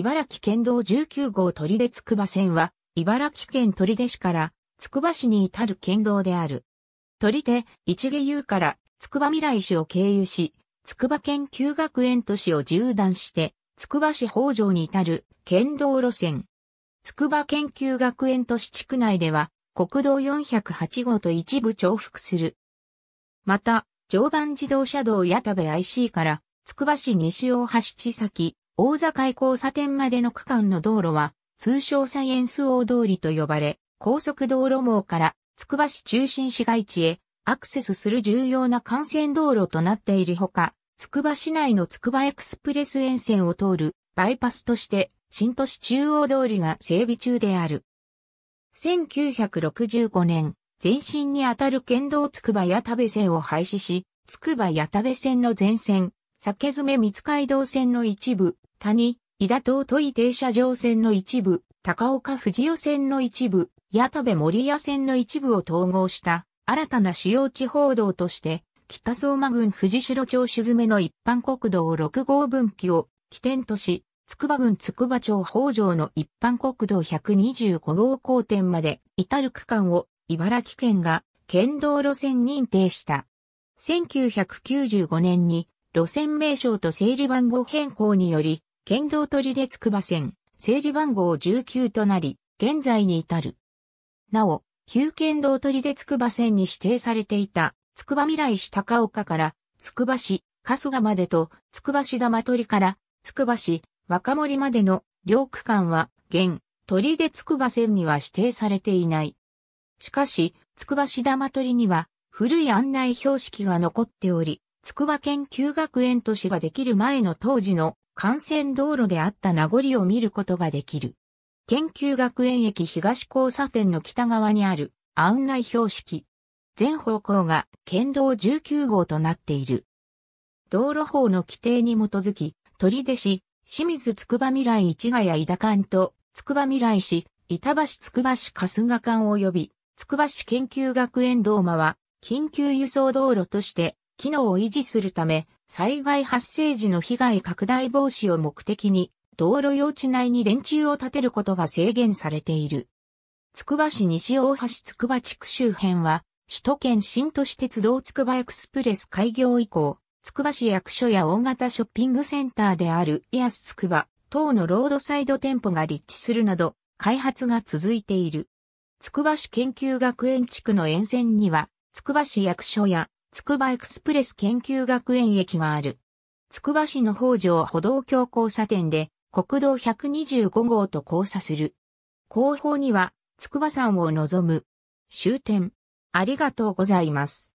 茨城県道19号取手つくば線は、茨城県取手市からつくば市に至る県道である。取手、一下湯からつくば未来市を経由し、つくば県旧学園都市を縦断して、つくば市北条に至る県道路線。つくば研究学園都市地区内では、国道408号と一部重複する。また、常磐自動車道矢田部 IC から、つくば市西大橋地先、大坂交差点までの区間の道路は、通称サイエンス大通りと呼ばれ、高速道路網から、つくば市中心市街地へ、アクセスする重要な幹線道路となっているほか、つくば市内のつくばエクスプレス沿線を通る、バイパスとして、新都市中央通りが整備中である。1965年、前身にあたる県道つくば矢田部線を廃止し、つくば矢田部線の前線、酒詰三街道線の一部、谷、伊田東都井停車場線の一部、高岡富士予線の一部、矢田部森屋線の一部を統合した新たな主要地方道として、北相馬郡藤代町沈めの一般国道6号分岐を起点とし、筑波郡筑波町北条の一般国道125号交点まで至る区間を茨城県が県道路線認定した。1995年に路線名称と整理番号変更により県道取出つくば線、整理番号19となり、現在に至る。なお、旧県道取出つくば線に指定されていた、つくば未来市高岡から、つくば市、春日までと、つくば市玉取から、つくば市、若森までの両区間は、現、取出つくば線には指定されていない。しかし、つくば市玉取には、古い案内標識が残っており、筑波研究学園都市ができる前の当時の幹線道路であった名残を見ることができる。研究学園駅東交差点の北側にある案内標識。全方向が県道19号となっている。道路法の規定に基づき、取手市、清水つくば未来市ヶ谷井田間と、つくば未来市、板橋つくば市春日間及び、つくば市研究学園道間は、緊急輸送道路として、機能を維持するため、災害発生時の被害拡大防止を目的に、道路用地内に電柱を建てることが制限されている。つくば市西大橋つくば地区周辺は、首都圏新都市鉄道つくばエクスプレス開業以降、つくば市役所や大型ショッピングセンターであるイアスつくば等のロードサイド店舗が立地するなど、開発が続いている。つくば市研究学園地区の沿線には、つくば市役所やつくばエクスプレス研究学園駅がある。つくば市の北条歩道橋交差点で、国道125号と交差する。後方には、つくば山を望む。終点。ありがとうございます。